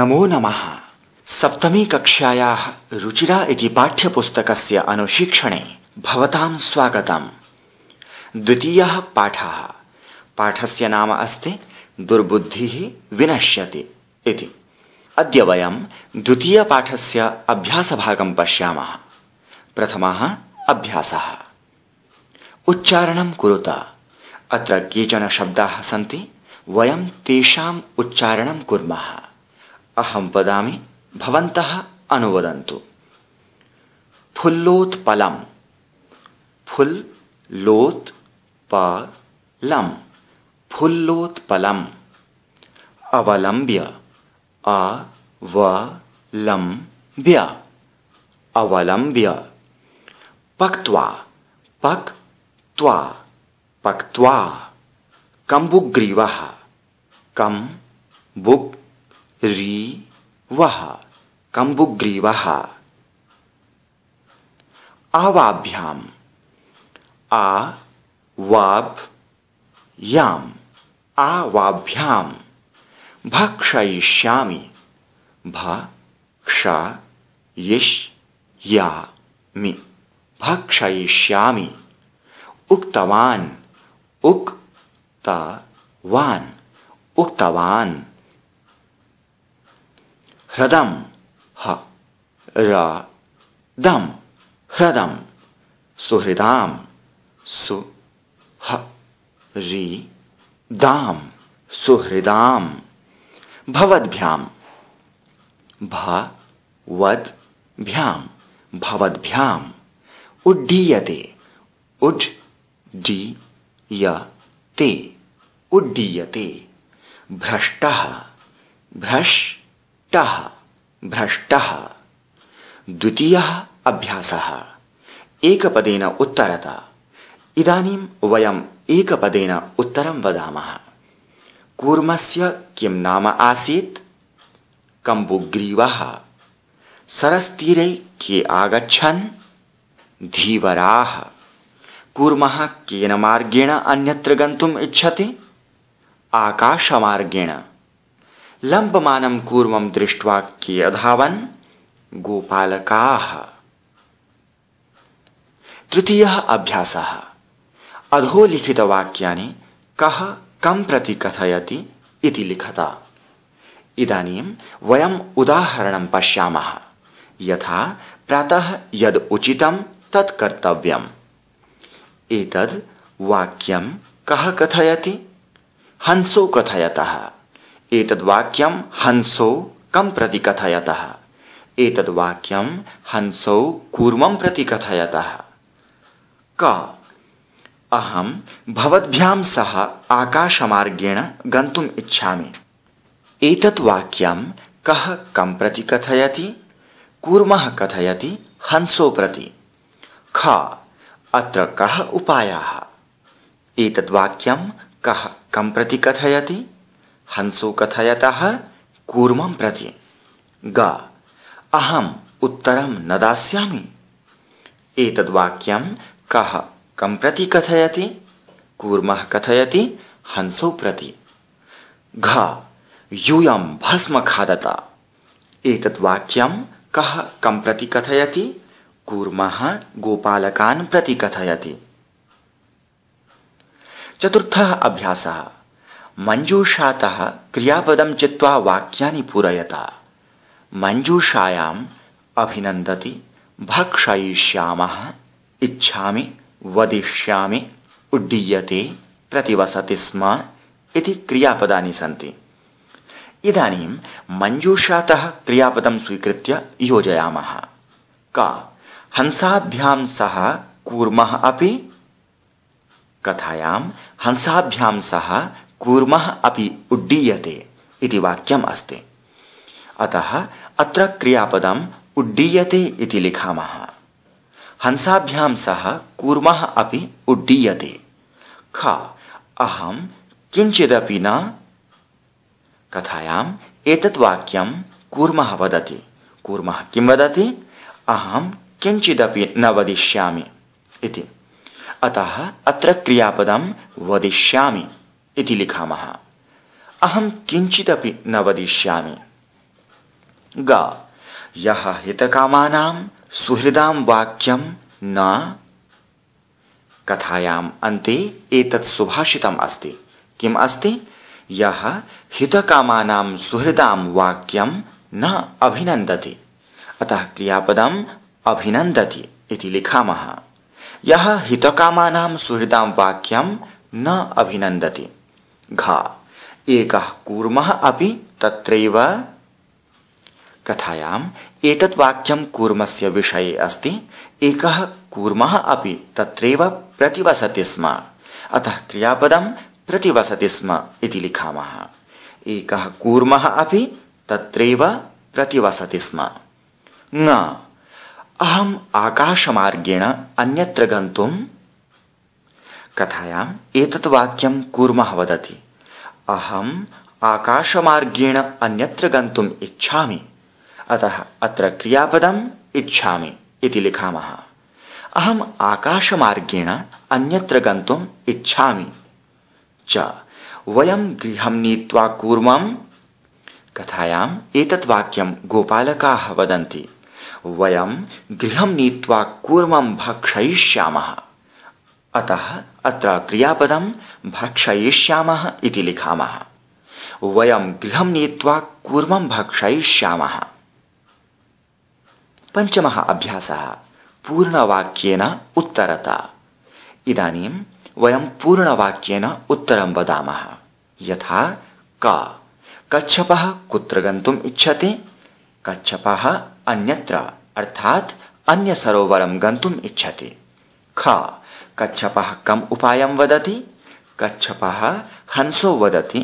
नमो नमः सप्तमी कक्षायाः रुचिरा इति पाठ्यपुस्तकस्य अनुशिक्षणे भवतां स्वागतम् द्वितीयः पाठः पाठस्य नाम अस्ति दुर्बुद्धिः विनश्यति इति अद्य वयं द्वितीयपाठस्य अभ्यासभागं पश्यामः प्रथमः अभ्यासः उच्चारणं कुरुत अत्र केचन शब्दाः सन्ति वयं तेषाम् उच्चारणं कुर्मः अहं वदामि भवन्तः अनुवदन्तु फुल्लोत्पलं फुल्लोत्पलं फुल्लोत्पलम् अवलम्ब्य व्य अवलम्ब्य पक्त्वा पक्त्वा पक्त्वा कम्बुग्रीवः कम्बुग् री वह कंबुग्रीव आवाभ्याम आ वाभ याम आवाभ्याम भक्षयिष्यामि भक्षयिष्यामि भक्षयिष्यामि उक्तवान उक्तवान उक्तवान ह्रदम ह र दम ह्रदम सुहृदाम सु ह री दाम सुहृदाम भवद्भ्याम भवद भ्याम भवद्भ्याम उड्डीयते उज डी य ते उड्डीयते भ्रष्टः भ्रष्ट भ्रष्ट द्वितीय अभ्यास एक पदेन उत्तरता इदानीं वयम् एकपदेन उत्तरं वदामः कूर्मस्य किं नाम आसीत् कम्बुग्रीवः सरस्तीरे के आगच्छन् धीवराः कूर्मः केन मार्गेण अन्यत्र गन्तुम् इच्छति आकाशमार्गेण दृष्टवा कूर्मं अधावन कियधावन् तृतीय अभ्यास अधोलिखित वाक्या कह कम प्रति कथयति लिखता इदानीं वयम उदाहरण पश्यामः यथा प्रातः यद उचित तत् कर्तव्यम् एतद् वाक्यं कः कथयति हंसो कथयतः एतद्वाक्यं हंसो कं प्रति कथयतः एतद्वाक्यं हंसो कूर्मं प्रति कथयतः क अहं भवद्भ्यां सह आकाशमार्गेण गन्तुम् इच्छामि एतत् वाक्यं कः कं प्रति कथयति कूर्मः कथयति हंसो प्रति ख अत्र कः उपायाः एतद्वाक्यं कः कं प्रति कथयति हंसो कथयतः कूर्मं प्रति ग अहम् उत्तरं न दास्यामि एतद्वाक्यं कः कं प्रति कथयति कूर्मः कथयति हंसो प्रति घ यूयं भस्म खादत एक वाक्यं कः कं प्रति कथयति कूर्मः गोपालकान् प्रति कथयति चतुर्थः अभ्यासः मञ्जूषातः क्रियापदं चित्वा वाक्या पूरयत मंजूषायां अभिनन्दति भक्षयिष्यामः इच्छा वदिष्या उड्डीये प्रतिवसति स्म इति सी सन्ति इदानीं मञ्जूषातः स्वीकृत योजयाम का क हंसाभ्यां सह कूर्म अपि कथायां हंसाभ्यां सह कूर्म अभी उड्डीयते इति वाक्यम् अस्ति अतः अत्र क्रियापदम् उड्डीयते इति लिखामः हंसाभ्यां सह कूर्मः अपि उड्डीयते ख अहं किञ्चिदपि न कथायाम् एतत् वाक्यं कूर्मः वदति कूर्मः किं वदति अहं किञ्चिदपि न वदिष्यामि इति अतः अत्र क्रियापदं वदिष्यामि इति लिखामः अहं किञ्चिदपि न वदिष्यामि ग यः हितकामानां सुहृदां वाक्यं न कथायाम् अन्ते एतत् सुभाषितम् अस्ति किम् अस्ति यः हितकामानां सुहृदां वाक्यं न अभिनन्दति अतः क्रियापदम् अभिनन्दति इति लिखामः यः हितकामानां सुहृदां वाक्यं न अभिनन्दति घा एक कूर्म अपि तत्रैव कथायाम् एतत् वाक्यं कूर्मस्य विषये अस्ति एकः कूर्मः अपि तत्रैव प्रतिवसति स्म अतः क्रियापदं प्रतिवसति स्म इति लिखामः एकः कूर्मः अपि तत्रैव प्रतिवसति स्म न अहम् आकाशमार्गेण अन्यत्र गन्तुं कथायाम् एतत् वाक्यं कूर्मः वदति अहम् आकाशमार्गेण अन्यत्र गन्तुम् इच्छामि अतः अत्र क्रियापदम् इच्छामि इति लिखामः अहम् आकाशमार्गेण अन्यत्र गन्तुम् इच्छामि च वयं गृहं नीत्वा कूर्मं कथायाम् एतत् वाक्यं गोपालकाः वदन्ति वयं गृहं नीत्वा कूर्मं भक्षयिष्यामः अतः अत्र क्रियापदं भक्षयिष्यामः इति लिखामः वयं गृहं नीत्वा कूर्मं भक्षयिष्यामः पञ्चमः अभ्यासः पूर्णवाक्येन उत्तरता इदानीं वयं पूर्णवाक्येन उत्तरं वदामः यथा क कच्छपः कुत्र गन्तुम् इच्छति कच्छपः अन्यत्र अर्थात् अन्यसरोवरं गन्तुम् इच्छति ख कच्छप कम उपाय वदति कच्छप हंसो वदति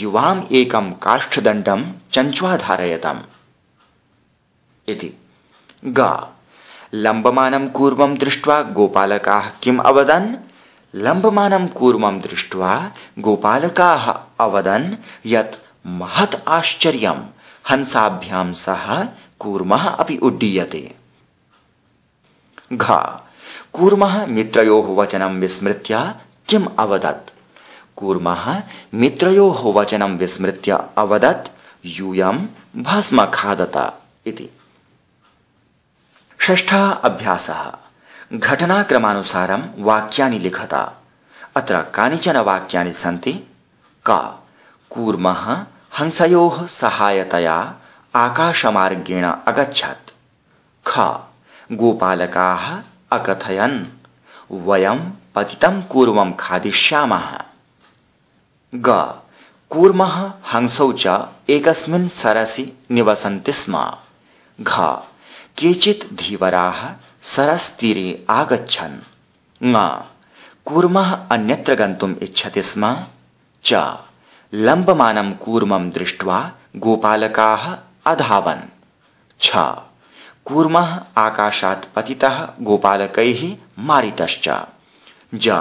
युवाम एकम काष्ठदंडम चंचुआ धारयताम् इति ग लम्बमानं कूर्मं दृष्ट्वा गोपालकाः किम अवदन लम्बमानं कूर्मं दृष्ट्वा गोपालकाः अवदन यत् महत आश्चर्यं हंसाभ्यां सह कूर्मः अपि उड्डीयते घ कूर्मः मित्रयोः वचनं विस्मृत्य किम् अवदत् कूर्मः मित्रयोः वचनं विस्मृत्य अवदत् यूयं भस्म खादत इति षष्ठः अभ्यासः घटनाक्रमानुसारं वाक्यानि लिखत अत्र कानिचन वाक्यानि सन्ति क कूर्मः हंसयोः सहायतया आकाशमार्गेण अगच्छत् ख गोपालकाः वयं पतितं कूर्मं खादिष्यामः ग कूर्मः हंसौ च एकस्मिन् सरसि निवसन्ति स्म घ केचित् धीवराः सरस्तीरे आगच्छन् न कूर्मः अन्यत्र गन्तुम् इच्छति स्म च लम्बमानं कूर्मं दृष्ट्वा गोपालकाः अधावन् च कूर्म आकाशात पतितः गोपालकैः मारितश्च ज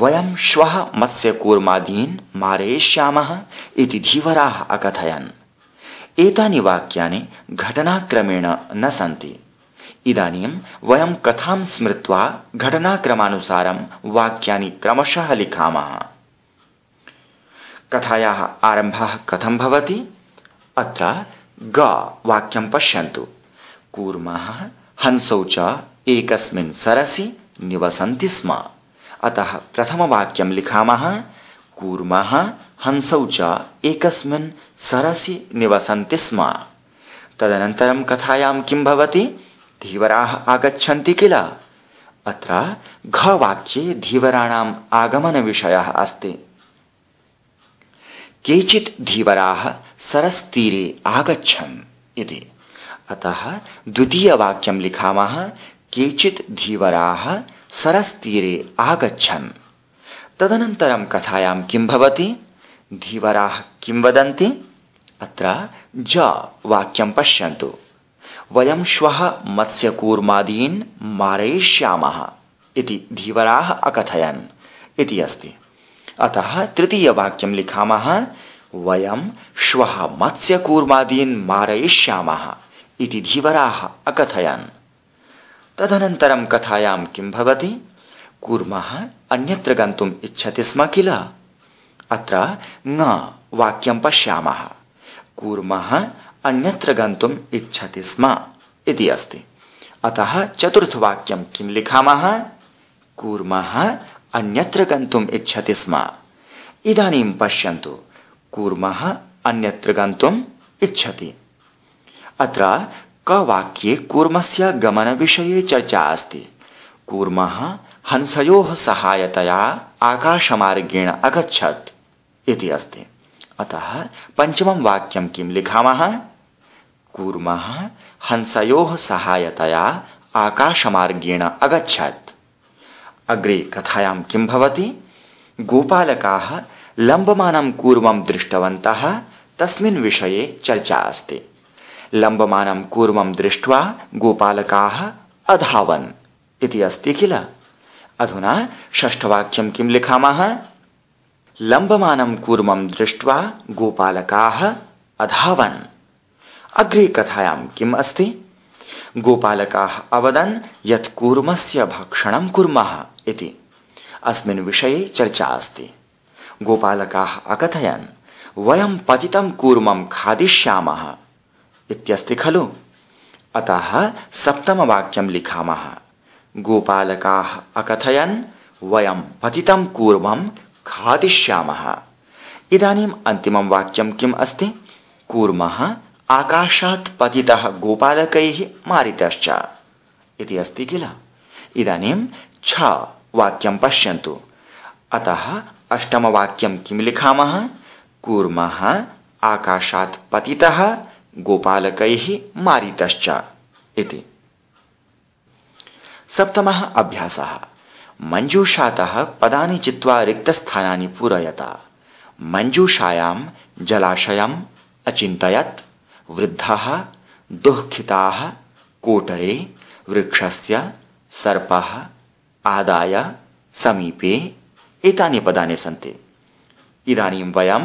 वयं श्वः मत्स्यकूर्मादीन् इति धीवरा अकथयन एतानि वाक्यानि घटनाक्रमेण न सन्ति इदानीं वयं कथां स्मृत्वा घटनाक्रमानुसारं वाक्यानि क्रमशः लिखामः कथायाः आरम्भः कथं भवति अत्र ग वाक्यं पश्यन्तु कूर्मा हंसौ च एकस्मिन् सरसि निवसन्ति स्म अतः प्रथमवाक्यं लिखा कूर्मा हंसौ च एकस्मिन् सरसि निवसन्ति स्म तदनतर कथायां किं धीवरा आगछति किल अक्ये धीवराण आगमन विषय अस्त केचि धीवरा सरस्ती आगछन अतः द्वितीयवाक्यं लिखामः केचित् धीवराः सरस्तीरे आगच्छन् तदनन्तरं कथायां किं भवति धीवराः किं वदन्ति अत्र ज वाक्यं पश्यन्तु वयं श्वः मत्स्यकूर्मादीन् मारयिष्यामः इति धीवराः अकथयन् इति अस्ति अतः तृतीयवाक्यं लिखामः वयं श्वः मत्स्यकूर्मादीन् मारयिष्यामः इति धीवराः अकथयन् तदनन्तरं कथायां किं भवति कूर्मः अन्यत्र गन्तुम् इच्छति स्म किल अत्र न वाक्यं पश्यामः कूर्मः अन्यत्र गन्तुम् इच्छति स्म इति अस्ति अतः चतुर्थवाक्यं किं लिखामः कूर्मः अन्यत्र गन्तुम् इच्छति स्म इदानीं पश्यन्तु कूर्मः अन्यत्र गन्तुम् इच्छति अत्र कवाक्ये कूर्मस्य गमनविषये चर्चा अस्ति कूर्मः हंसयोः सहायतया आकाशमार्गेण अगच्छत् इति अस्ति अतः पञ्चमं वाक्यं किं लिखामः कूर्मः हंसयोः सहायतया आकाशमार्गेण अगच्छत् अग्रे कथायां किं भवति गोपालकाः लम्बमानं कूर्मं दृष्टवन्तः तस्मिन् विषये चर्चा अस्ति लम्बमानं कूर्मं दृष्ट्वा गोपालकाः अधावन् इति अस्ति किल अधुना षष्ठवाक्यं किं लिखामः लम्बमानं कूर्मं दृष्ट्वा गोपालकाः अधावन् अग्रे कथायां किम् अस्ति गोपालकाः अवदन् यत् कूर्मस्य भक्षणं कुर्मः इति अस्मिन् विषये चर्चा अस्ति गोपालकाः अकथयन् वयं पतितं कूर्मं खादिष्यामः इत्यस्ति खलु अतः सप्तमवाक्यं लिखामः गोपालकाः अकथयन् वयं पतितं पूर्वं खादिष्यामः इदानीम् अन्तिमं वाक्यं किम् अस्ति कूर्मः आकाशात् पतितः गोपालकैः मारितश्च इति अस्ति किल इदानीं छ वाक्यं पश्यन्तु अतः अष्टमवाक्यं किं लिखामः कूर्मः आकाशात् पतितः गोपालक मारितश्च इति सप्तमः अभ्यासः मञ्जूषातः पदानि चित्वा रिक्तस्थानानि पूरयत मञ्जूषायां जलाशयम् अचिन्तयत् वृद्धः दुःखिताः कोटरे वृक्षस्य सर्प आदाय समीपे एतानि पदानि सन्ति इदानीं वयं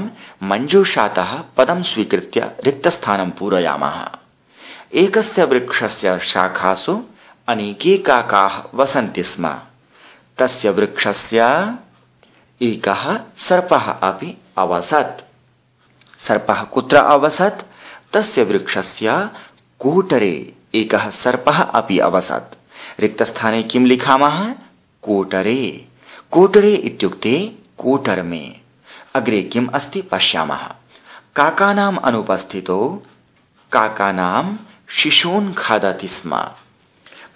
मञ्जूषातः पदं स्वीकृत्य रिक्तस्थानं पूरयामः एकस्य वृक्षस्य शाखासु अनेके काकाः वसन्ति स्म तस्य वृक्षस्य एकः सर्पः अपि अवसत् सर्पः कुत्र अवसत् तस्य वृक्षस्य कूटरे एकः सर्पः अपि अवसत् रिक्तस्थाने किं लिखामः कूटरे कूटरे इत्युक्ते कोटर् में अग्रे किम् अस्ति पश्यामः काकानाम् अनुपस्थितौ काकानां शिशून् खादति स्म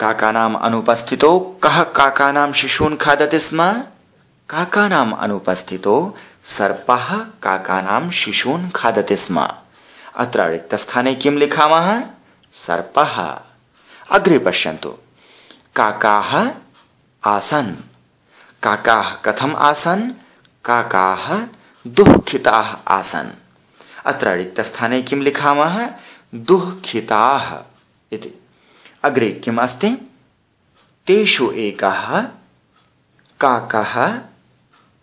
काकानाम् अनुपस्थितौ कः काकानां शिशून् खादति स्म काकानाम् अनुपस्थितौ सर्पः काकानां शिशून् खादति स्म अत्र रिक्तस्थाने किं लिखामः सर्पः अग्रे पश्यन्तु काकाः आसन् काकाः कथम् आसन् काकाः दुःखिताः आसन अत्र रिक्तस्थाने किं लिखामः दुःखिताः इति अग्रे किम् अस्ति तेषु एकः काकः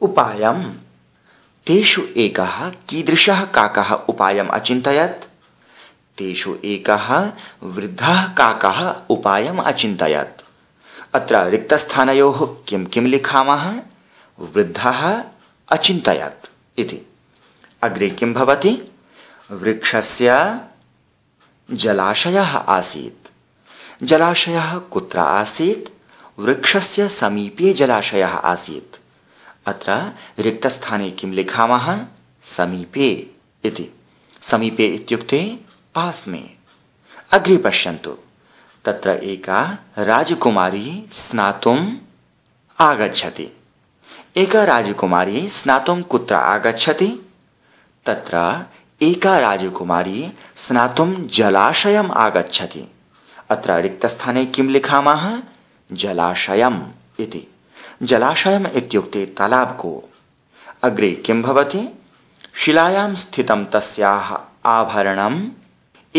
उपायम् तेषु एकः कीदृशः काकः उपायम् अचिन्तयत् तेषु एकः वृद्धः काकः उपायम् अचिन्तयत् अत्र रिक्तस्थानयोः किं किं लिखामः वृद्धः अचिन्तयत् इति अग्रे किं भवति वृक्षस्य जलाशयः आसीत् जलाशयः कुत्र आसीत् वृक्षस्य समीपे जलाशयः आसीत् अत्र रिक्तस्थाने किं लिखामः समीपे इति समीपे इत्युक्ते पास में अग्रे पश्यन्तु तत्र एका राजकुमारी स्नातुम् आगच्छति एका राजकुमारी स्नातुम कुत्र आगच्छति तत्र एका राजकुमारी स्नातुम जलाशयम आगच्छति अत्र रिक्तस्थाने किम लिखामः जलाशयम इति जलाशयम इत्युक्ते तालाब को अग्रे किम भवति शिलायाम स्थितं तस्याः आभरणम्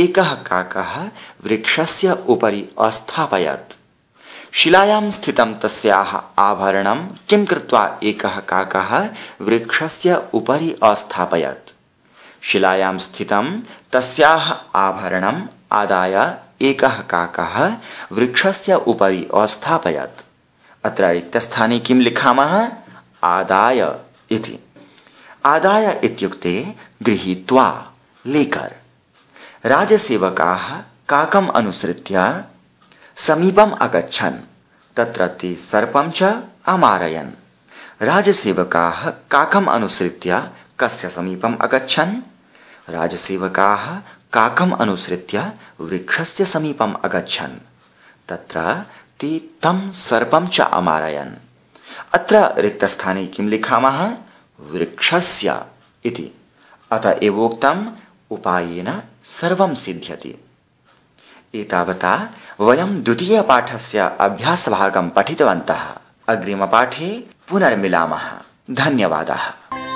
एकः काकः वृक्षस्य उपरि अस्थापयत् शिलायां स्थितं तस्याः आभरणं किं कृत्वा एकः काकः वृक्षस्य उपरि अस्थापयत् शिलायां स्थितं तस्याः आभरणम् आदाय एकः काकः वृक्षस्य उपरि अस्थापयत् अत्र रिक्तस्थाने किं लिखामः आदाय इति आदाय इत्युक्ते गृहीत्वा लेकर राजसेवकाः काकम् अनुसृत्य समीपम अगछन तत्र सर्पम सर्पं च अमारयन् राजसेवकाः काकम अनुसृत्य कस्य समीपम् अगच्छन् राजसेवकाः काकम् अनुसृत्य वृक्षस्य समीपम अगछन तत्र ते तं सर्पं च अमारयन अत्र रिक्तस्थाने किं लिखामः वृक्षस्य इति अत एवोक्तम् उपायेन सर्वं सिद्ध्यति एतावता वयं द्वितीयपाठस्य अभ्यासभागं पठितवन्तः अग्रिमपाठे पुनर्मिलामः धन्यवादः